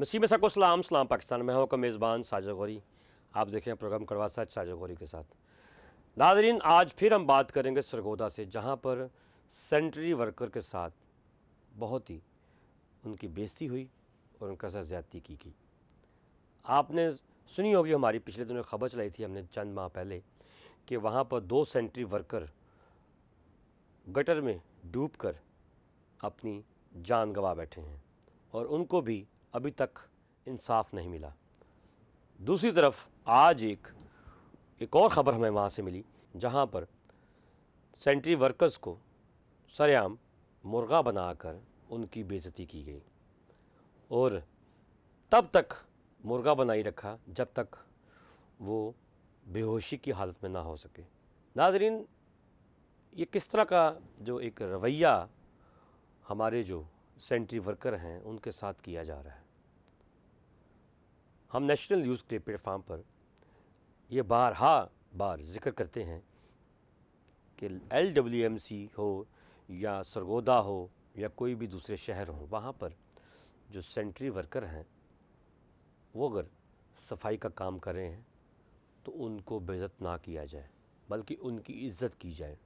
नसीम सको सलाम सलाम पाकिस्तान में हूँ का मेज़बान साजा गौरी आप देख रहे हैं प्रोग्राम करवा साज साजा गौरी के साथ नादरीन आज फिर हम बात करेंगे सरगोदा से जहाँ पर सेंट्री वर्कर के साथ बहुत ही उनकी बेजती हुई और उनका साथ ज़्यादती की गई आपने सुनी होगी हमारी पिछले दिनों खबर चलाई थी हमने चंद माह पहले कि वहाँ पर दो सेंट्री वर्कर गटर में डूब कर अपनी जान गंवा बैठे हैं और उनको भी अभी तक इंसाफ नहीं मिला दूसरी तरफ आज एक एक और ख़बर हमें वहाँ से मिली जहाँ पर सेंट्री वर्कर्स को सरेआम मुर्गा बनाकर उनकी बेइज्जती की गई और तब तक मुर्गा बनाई रखा जब तक वो बेहोशी की हालत में ना हो सके नाजरीन ये किस तरह का जो एक रवैया हमारे जो सेंट्री वर्कर हैं उनके साथ किया जा रहा है हम नेशनल न्यूज़ के प्लेटफार्म पर बार बारहा बार जिक्र करते हैं कि एल डब्ल्यू एम सी हो या सरगोदा हो या कोई भी दूसरे शहर हो वहाँ पर जो सेंट्री वर्कर हैं वो अगर सफाई का काम कर रहे हैं तो उनको बेज़त ना किया जाए बल्कि उनकी इज़्ज़त की जाए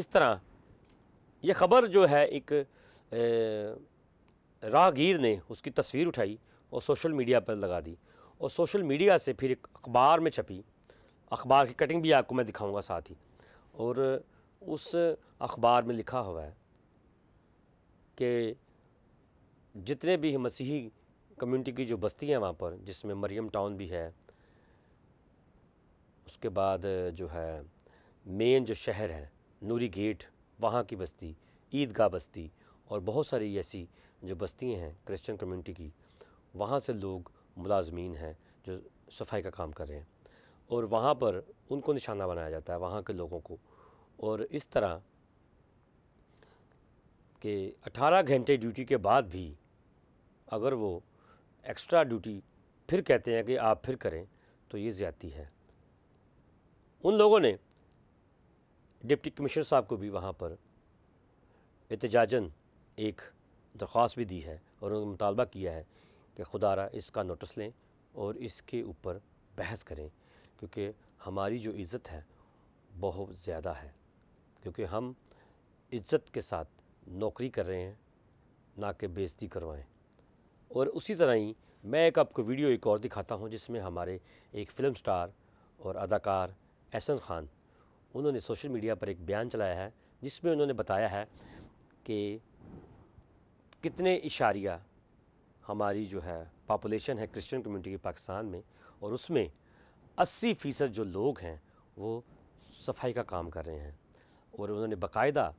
इस तरह ये ख़बर जो है एक राहगीर ने उसकी तस्वीर उठाई और सोशल मीडिया पर लगा दी और सोशल मीडिया से फिर एक अखबार में छपी अखबार की कटिंग भी आपको मैं दिखाऊंगा साथ ही और उस अखबार में लिखा हुआ है कि जितने भी मसीही कम्युनिटी की जो बस्ती हैं वहाँ पर जिसमें मरियम टाउन भी है उसके बाद जो है मेन जो शहर है नूरी गेट वहाँ की बस्ती ईदगाह बस्ती और बहुत सारी ऐसी जो बस्तियाँ हैं क्रिश्चियन कम्युनिटी की वहाँ से लोग मुलाजमीन हैं जो सफाई का काम कर रहे हैं और वहाँ पर उनको निशाना बनाया जाता है वहाँ के लोगों को और इस तरह के 18 घंटे ड्यूटी के बाद भी अगर वो एक्स्ट्रा ड्यूटी फिर कहते हैं कि आप फिर करें तो ये ज़्यादती है उन लोगों ने डिप्टी कमिश्नर साहब को भी वहाँ पर एहतजाजन एक दरख्वास्त भी दी है और उन्होंने मुतालबा किया है कि खुदारा इसका नोटिस लें और इसके ऊपर बहस करें क्योंकि हमारी जो इज़्ज़त है बहुत ज़्यादा है क्योंकि हम इज़्ज़त के साथ नौकरी कर रहे हैं ना कि बेजती करवाएं और उसी तरह ही मैं एक आपको वीडियो एक और दिखाता हूं जिसमें हमारे एक फ़िल्म स्टार और अदाकार एहसन ख़ान उन्होंने सोशल मीडिया पर एक बयान चलाया है जिसमें उन्होंने बताया है कि कितने इशारिया हमारी जो है पापुलेशन है क्रिश्चियन कम्युनिटी की पाकिस्तान में और उसमें 80 फ़ीसद जो लोग हैं वो सफाई का काम कर रहे हैं और उन्होंने बाकायदा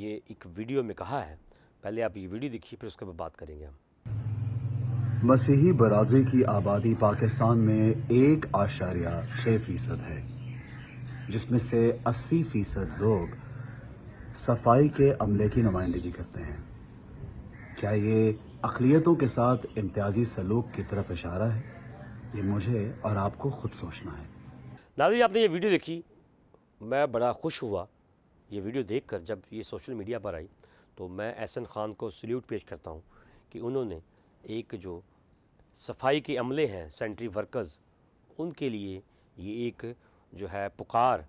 ये एक वीडियो में कहा है पहले आप ये वीडियो देखिए फिर उसके बाद बात करेंगे हम मसीही बरदरी की आबादी पाकिस्तान में एक आशारिया छः फीसद है जिसमें से 80 फीसद लोग सफाई के अमले की नुमाइंदगी करते हैं क्या ये अकलीतों के साथ इम्तियाजी सलूक की तरफ इशारा है ये मुझे और आपको खुद सोचना है नाजी आपने ये वीडियो देखी मैं बड़ा खुश हुआ ये वीडियो देखकर जब ये सोशल मीडिया पर आई तो मैं एहसन ख़ान को सल्यूट पेश करता हूँ कि उन्होंने एक जो सफाई के अमले हैं सेंट्री वर्कर्स उनके लिए ये एक जो है पुकार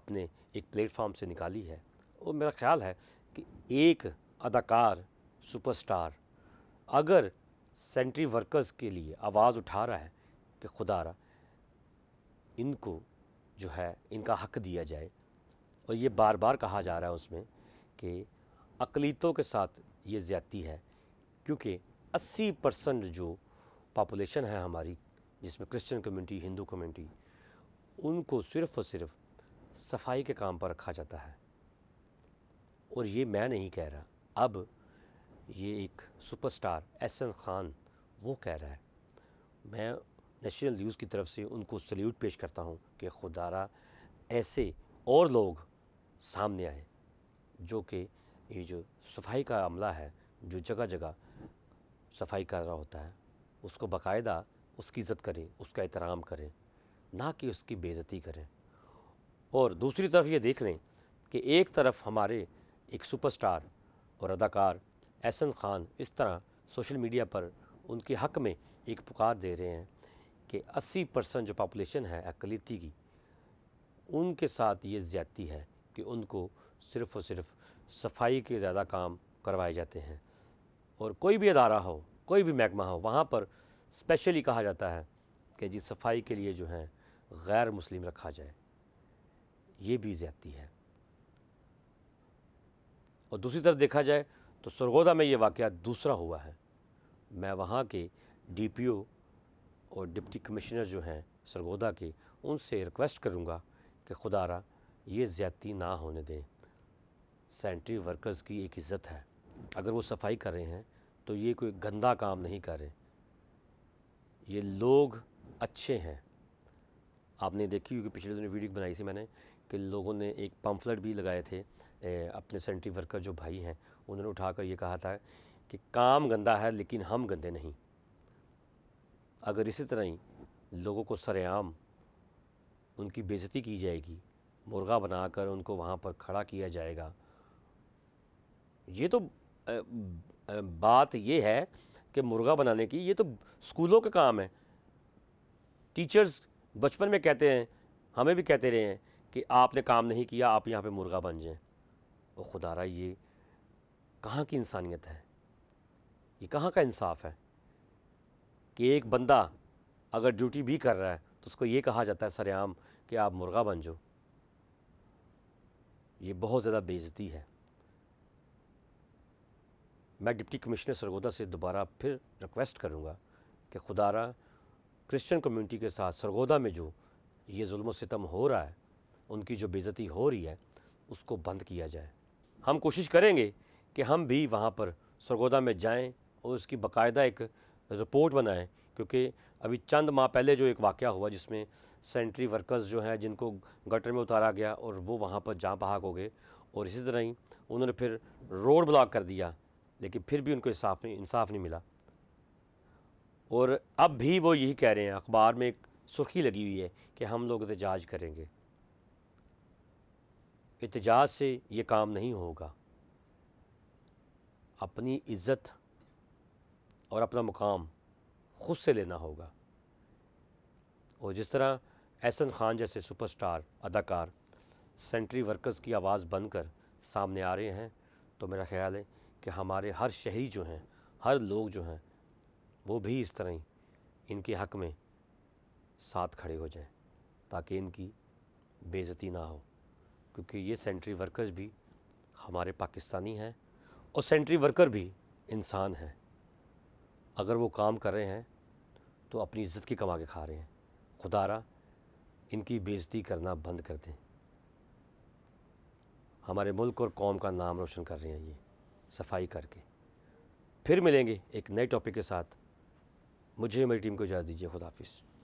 अपने एक प्लेटफॉर्म से निकाली है और मेरा ख्याल है कि एक अदाकार सुपरस्टार अगर सेंट्री वर्कर्स के लिए आवाज़ उठा रहा है कि खुदा रहा इनको जो है इनका हक दिया जाए और ये बार बार कहा जा रहा है उसमें कि अकलीतों के साथ ये ज़्यादती है क्योंकि 80 परसेंट जो पापुलेशन है हमारी जिसमें क्रिश्चियन कम्युनिटी हिंदू कम्युनिटी उनको सिर्फ़ और सिर्फ सफाई के काम पर रखा जाता है और ये मैं नहीं कह रहा अब ये एक सुपरस्टार एहसन ख़ान वो कह रहा है मैं नेशनल न्यूज़ की तरफ से उनको सल्यूट पेश करता हूँ कि खुदारा ऐसे और लोग सामने आए जो कि ये जो सफाई का अमला है जो जगह जगह सफाई कर रहा होता है उसको बाकायदा उसकी इज़्ज़त करें उसका एहतराम करें ना कि उसकी बेज़ती करें और दूसरी तरफ ये देख लें कि एक तरफ हमारे एक सुपरस्टार और अदाकार एहसन ख़ान इस तरह सोशल मीडिया पर उनके हक़ में एक पुकार दे रहे हैं कि 80 परसेंट जो पापुलेशन है अकलीती की उनके साथ ये ज़्यादती है कि उनको सिर्फ़ और सिर्फ सफाई के ज़्यादा काम करवाए जाते हैं और कोई भी अदारा हो कोई भी महकमा हो वहाँ पर स्पेशली कहा जाता है कि जी सफाई के लिए जो हैं गैर मुस्लिम रखा जाए ये भी ज़्यादती है और दूसरी तरफ देखा जाए तो सरगोदा में ये वाक़ दूसरा हुआ है मैं वहाँ के ओ और डिप्टी कमिश्नर जो हैं सरगोदा के उनसे रिक्वेस्ट करूँगा कि खुदारा ये ज़्यादती ना होने दें सेंट्री वर्कर्स की एक इज़्ज़त है अगर वो सफाई कर रहे हैं तो ये कोई गंदा काम नहीं कर रहे ये लोग अच्छे हैं आपने देखी क्योंकि पिछले दिनों वीडियो बनाई थी मैंने कि लोगों ने एक पम्फलेट भी लगाए थे ए, अपने सेंट्री वर्कर जो भाई हैं उन्होंने उठाकर ये कहा था कि काम गंदा है लेकिन हम गंदे नहीं अगर इसी तरह ही लोगों को सरेआम उनकी बेज़ती की जाएगी मुर्गा बनाकर उनको वहाँ पर खड़ा किया जाएगा ये तो बात ये है कि मुर्गा बनाने की ये तो स्कूलों का काम है टीचर्स बचपन में कहते हैं हमें भी कहते रहे हैं कि आपने काम नहीं किया आप यहाँ पे मुर्गा बन जाएं खुदा खुदारा ये कहाँ की इंसानियत है ये कहाँ का इंसाफ है कि एक बंदा अगर ड्यूटी भी कर रहा है तो उसको ये कहा जाता है सरेआम कि आप मुर्गा बन जाओ ये बहुत ज़्यादा बेइज्जती है मैं डिप्टी कमिश्नर सरगोदा से दोबारा फिर रिक्वेस्ट करूँगा कि खुदारा क्रिश्चियन कम्युनिटी के साथ सरगोदा में जो ये जुल्म सितम हो रहा है उनकी जो बेज़ती हो रही है उसको बंद किया जाए हम कोशिश करेंगे कि हम भी वहाँ पर सरगोदा में जाएं और उसकी बाकायदा एक रिपोर्ट बनाएं क्योंकि अभी चंद माह पहले जो एक वाक़ हुआ जिसमें सेंट्री वर्कर्स जो हैं जिनको गटर में उतारा गया और वो वहाँ पर जहाँ पहाक हो गए और इसी तरह ही उन्होंने फिर रोड ब्लॉक कर दिया लेकिन फिर भी उनको इंसाफ नहीं इंसाफ नहीं मिला और अब भी वो यही कह रहे हैं अखबार में एक सुर्खी लगी हुई है कि हम लोग एहतजाज करेंगे एहतजाज से ये काम नहीं होगा अपनी इज़्ज़त और अपना मुकाम ख़ुद से लेना होगा और जिस तरह एहसन खान जैसे सुपरस्टार अदाकार सेंट्री वर्कर्स की आवाज़ बनकर सामने आ रहे हैं तो मेरा ख्याल है कि हमारे हर शहरी जो हैं हर लोग जो हैं वो भी इस तरह ही इनके हक़ में साथ खड़े हो जाएं ताकि इनकी बेज़ती ना हो क्योंकि ये सेंट्री वर्कर्स भी हमारे पाकिस्तानी हैं और सेंट्री वर्कर भी इंसान हैं अगर वो काम कर रहे हैं तो अपनी इज़्ज़त की कमा के खा रहे हैं खुदारा इनकी बेइज्जती करना बंद कर दें हमारे मुल्क और कौम का नाम रोशन कर रहे हैं ये सफाई करके फिर मिलेंगे एक नए टॉपिक के साथ मुझे मेरी टीम को इजाज़त दीजिए खुदाफिज़